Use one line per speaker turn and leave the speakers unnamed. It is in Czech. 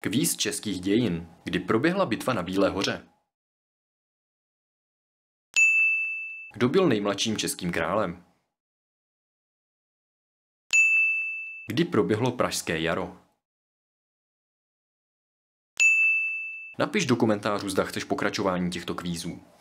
Kvíz českých dějin, kdy proběhla bitva na Bílé hoře. Kdo byl nejmladším českým králem? Kdy proběhlo Pražské jaro?
Napiš do komentářů, zda chceš pokračování těchto kvízů.